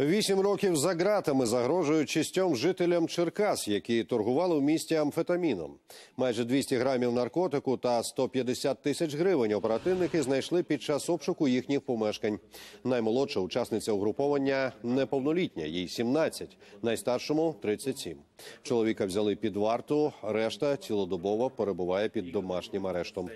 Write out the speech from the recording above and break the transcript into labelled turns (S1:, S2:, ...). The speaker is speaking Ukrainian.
S1: Вісім років за ґратами загрожують шістьом жителям Черкас, які торгували в місті амфетаміном. Майже 200 грамів наркотику та 150 тисяч гривень оперативники знайшли під час обшуку їхніх помешкань. Наймолодша учасниця угруповання неповнолітня, їй 17, найстаршому 37. Чоловіка взяли під варту. Решта цілодобово перебуває під домашнім арештом.